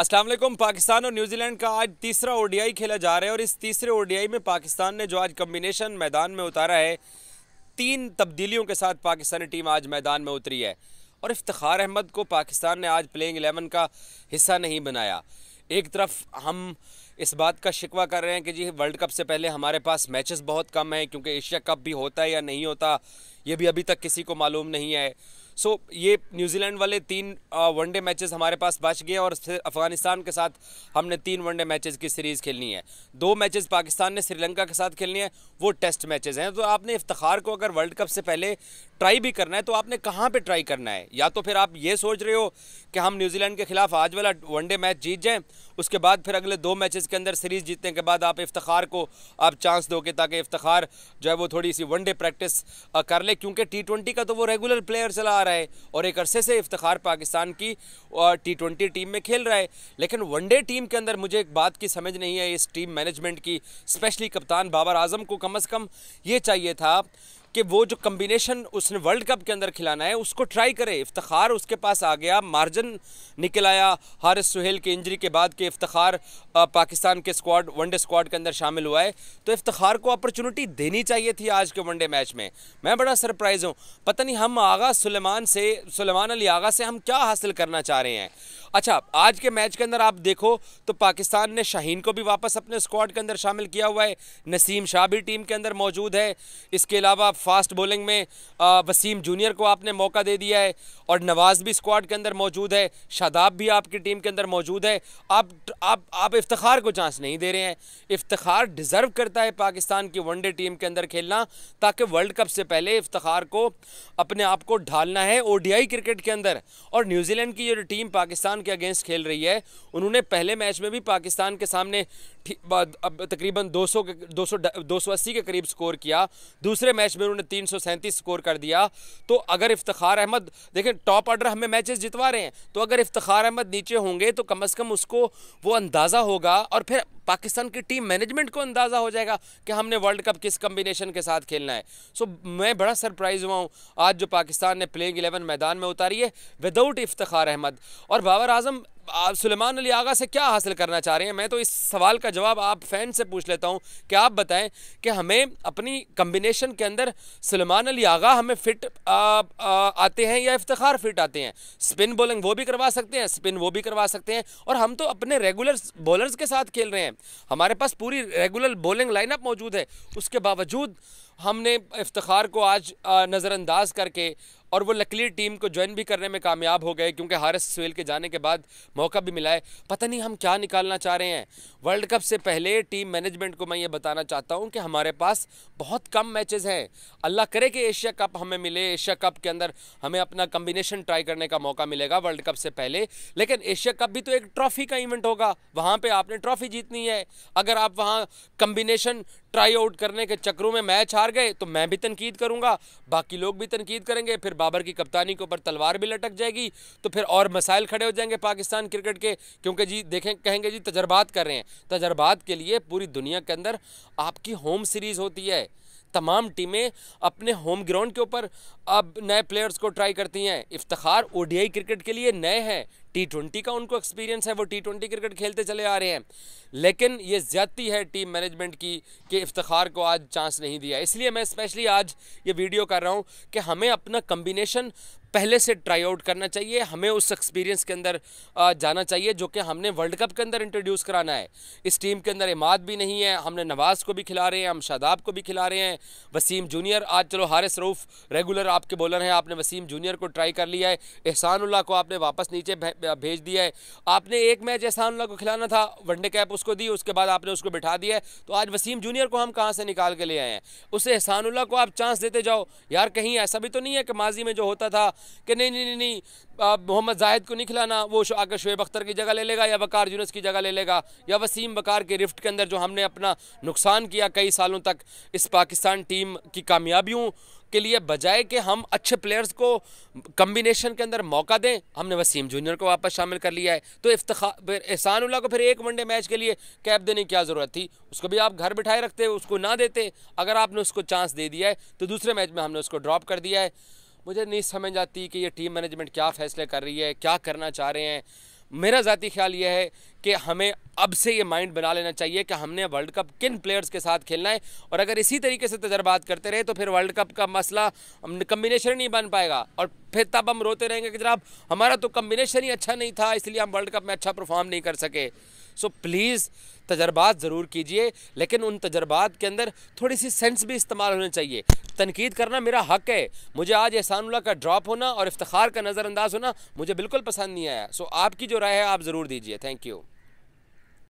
असलम पाकिस्तान और न्यूजीलैंड का आज तीसरा ओडीआई खेला जा रहा है और इस तीसरे ओडीआई में पाकिस्तान ने जो आज कम्बिनेशन मैदान में उतारा है तीन तब्दीलियों के साथ पाकिस्तानी टीम आज मैदान में उतरी है और इफ्तार अहमद को पाकिस्तान ने आज प्लेइंग एलेवन का हिस्सा नहीं बनाया एक तरफ हम इस बात का शिकवा कर रहे हैं कि जी वर्ल्ड कप से पहले हमारे पास मैचेस बहुत कम हैं क्योंकि एशिया कप भी होता है या नहीं होता ये भी अभी तक किसी को मालूम नहीं है सो ये न्यूजीलैंड वाले तीन वनडे मैचेस हमारे पास बच गए और फिर अफगानिस्तान के साथ हमने तीन वनडे मैचेस की सीरीज़ खेलनी है दो मैचेस पाकिस्तान ने श्रीलंका के साथ खेलनी है वो टेस्ट मैचेस हैं तो आपने इफ्तार को अगर वर्ल्ड कप से पहले ट्राई भी करना है तो आपने कहाँ पे ट्राई करना है या तो फिर आप ये सोच रहे हो कि हम न्यूजीलैंड के खिलाफ आज वाला वनडे मैच जीत जाएं उसके बाद फिर अगले दो मैचेस के अंदर सीरीज़ जीतने के बाद आप इफ्तार को आप चांस दोगे ताकि इफ्तार जो है वो थोड़ी सी वनडे प्रैक्टिस कर ले क्योंकि टी का तो वो रेगुलर प्लेयर चला आ रहा है और एक अरसे से इफ्तार पाकिस्तान की टी ट्वेंटी टीम में खेल रहा है लेकिन वनडे टीम के अंदर मुझे एक बात की समझ नहीं है इस टीम मैनेजमेंट की स्पेशली कप्तान बाबर आजम को कम अज़ कम ये चाहिए था कि वो जो कम्बिनेशन उसने वर्ल्ड कप के अंदर खिलाना है उसको ट्राई करे इफ्तार उसके पास आ गया मार्जन निकल आया हारिस सुहेल के इंजरी के बाद के इफ्तार पाकिस्तान के स्क्वाड वनडे स्क्वाड के अंदर शामिल हुआ है तो इफ्तार को अपॉर्चुनिटी देनी चाहिए थी आज के वनडे मैच में मैं बड़ा सरप्राइज हूँ पता नहीं हम आगा सुलेमान से सलेमान अली आगा से हम क्या हासिल करना चाह रहे हैं अच्छा आज के मैच के अंदर आप देखो तो पाकिस्तान ने शाहीन को भी वापस अपने स्क्वाड के अंदर शामिल किया हुआ है नसीम शाह भी टीम के अंदर मौजूद है इसके अलावा फास्ट बॉलिंग में वसीम जूनियर को आपने मौका दे दिया है और नवाज़ भी स्क्वाड के अंदर मौजूद है शादाब भी आपकी टीम के अंदर मौजूद है आप आप आप इफ्तार को चांस नहीं दे रहे हैं इफ्तार डिज़र्व करता है पाकिस्तान की वनडे टीम के अंदर खेलना ताकि वर्ल्ड कप से पहले इफ्तार को अपने आप को ढालना है ओ क्रिकेट के अंदर और न्यूजीलैंड की जो टीम पाकिस्तान के अगेंस्ट खेल रही है उन्होंने पहले मैच में भी पाकिस्तान के सामने तकरीबन 200 के 200 280 के करीब स्कोर किया दूसरे मैच में उन्होंने तीन स्कोर कर दिया तो अगर इफ्तार अहमद देखें टॉप ऑर्डर हमें मैचेस जितवा रहे हैं तो अगर इफ्तार अहमद नीचे होंगे तो कम अज़ कम उसको वो अंदाज़ा होगा और फिर पाकिस्तान की टीम मैनेजमेंट को अंदाज़ा हो जाएगा कि हमने वर्ल्ड कप किस कम्बिनेशन के साथ खेलना है सो मैं बड़ा सरप्राइज़ हुआ हूँ आज जो पाकिस्तान ने प्लेइंग एलेवन मैदान में उतारी है विदाउट इफ्तार अहमद और बाबर आजम आप सुलेमान अली आगा से क्या हासिल करना चाह रहे हैं मैं तो इस सवाल का जवाब आप फैन से पूछ लेता हूँ कि आप बताएं कि हमें अपनी कम्बिनेशन के अंदर सुलेमान अली आगा हमें फिट आ, आ, आते हैं या इफ्तार फिट आते हैं स्पिन बॉलिंग वो भी करवा सकते हैं स्पिन वो भी करवा सकते हैं और हम तो अपने रेगुलर बॉलर्स के साथ खेल रहे हैं हमारे पास पूरी रेगुलर बॉलिंग लाइनअप मौजूद है उसके बावजूद हमने इफ्तार को आज नज़रअंदाज करके और वो लकली टीम को ज्वाइन भी करने में कामयाब हो गए क्योंकि हारिस सुहेल के जाने के बाद मौका भी मिला है पता नहीं हम क्या निकालना चाह रहे हैं वर्ल्ड कप से पहले टीम मैनेजमेंट को मैं ये बताना चाहता हूँ कि हमारे पास बहुत कम मैचेस हैं अल्लाह करे कि एशिया कप हमें मिले एशिया कप के अंदर हमें अपना कम्बिनेशन ट्राई करने का मौका मिलेगा वर्ल्ड कप से पहले लेकिन एशिया कप भी तो एक ट्रॉफ़ी का इवेंट होगा वहाँ पर आपने ट्रॉफ़ी जीतनी है अगर आप वहाँ कम्बिनेशन ट्राई आउट करने के चक्रों में मैच हार हार गए तो मैं भी तनकीद करूँगा बाकी लोग भी तनकीद करेंगे फिर बाबर की कप्तानी के ऊपर तलवार भी लटक जाएगी तो फिर और मसाइल खड़े हो जाएंगे पाकिस्तान क्रिकेट के क्योंकि जी देखें कहेंगे जी तजर्बात कर रहे हैं तजर्बात के लिए पूरी दुनिया के अंदर आपकी होम सीरीज़ होती है तमाम टीमें अपने होम ग्राउंड के ऊपर अब नए प्लेयर्स को ट्राई करती हैं इफ्तार ओडीआई क्रिकेट के लिए नए हैं टी ट्वेंटी का उनको एक्सपीरियंस है वो टी ट्वेंटी क्रिकेट खेलते चले आ रहे हैं लेकिन ये ज़्यादती है टीम मैनेजमेंट की कि इफ्तार को आज चांस नहीं दिया इसलिए मैं स्पेशली आज ये वीडियो कर रहा हूँ कि हमें अपना कम्बिनेशन पहले से ट्राई आउट करना चाहिए हमें उस एक्सपीरियंस के अंदर जाना चाहिए जो कि हमने वर्ल्ड कप के अंदर इंट्रोड्यूस कराना है इस टीम के अंदर इमाद भी नहीं है हमने नवाज़ को भी खिला रहे हैं हम शादाब को भी खिला रहे हैं वसीम जूनियर आज चलो हारिस रूफ रेगुलर आपके बॉलर हैं आपने वसीम जूनियर को ट्राई कर लिया है एहसानुल्ला को आपने वापस नीचे भेज दिया है आपने एक मैच एहसान को खिलाना था वनडे कैप उसको दी उसके बाद आपने उसको बिठा दिया है तो आज वसीम जूनियर को हम कहाँ से निकाल के ले आए हैं उसे एहसानुल्ला को आप चांस देते जाओ यार कहीं ऐसा भी तो नहीं है कि माजी में जो होता था कि नहीं नहीं नहीं, नहीं मोहम्मद जाहिद को नहीं खिलाना वो आकर शुएब अख्तर की जगह ले लेगा या वकार जूनस की जगह ले लेगा या वसीम बकार के रिफ्ट के अंदर जो हमने अपना नुकसान किया कई सालों तक इस पाकिस्तान टीम की कामयाबियों के लिए बजाय कि हम अच्छे प्लेयर्स को कम्बिनेशन के अंदर मौका दें हमने वसीम जूनियर को वापस शामिल कर लिया है तो इफ्तार एहसानुल्ला को फिर एक वनडे मैच के लिए कैप देने की क्या ज़रूरत थी उसको भी आप घर बिठाए रखते उसको ना देते अगर आपने उसको चांस दे दिया है तो दूसरे मैच में हमने उसको ड्रॉप कर दिया है मुझे नहीं समझ आती कि ये टीम मैनेजमेंट क्या फैसले कर रही है क्या करना चाह रहे हैं मेरा ज़ाती ख्याल यह है कि हमें अब से ये माइंड बना लेना चाहिए कि हमने वर्ल्ड कप किन प्लेयर्स के साथ खेलना है और अगर इसी तरीके से तजर्बात करते रहे तो फिर वर्ल्ड कप का मसला कम्बिनेशन नहीं बन पाएगा और फिर तब हम रोते रहेंगे कि जनाब हमारा तो कम्बिनेशन ही अच्छा नहीं था इसलिए हम वर्ल्ड कप में अच्छा परफॉर्म नहीं कर सके सो प्लीज़ तजर्बात ज़रूर कीजिए लेकिन उन तजर्बात के अंदर थोड़ी सी सेंस भी इस्तेमाल होना चाहिए तनकीद करना मेरा हक है मुझे आज एहसानुल्ला का ड्रॉप होना और इफ्तार का नज़रअंदाज होना मुझे बिल्कुल पसंद नहीं आया सो आपकी जो राय है आप ज़रूर दीजिए थैंक यू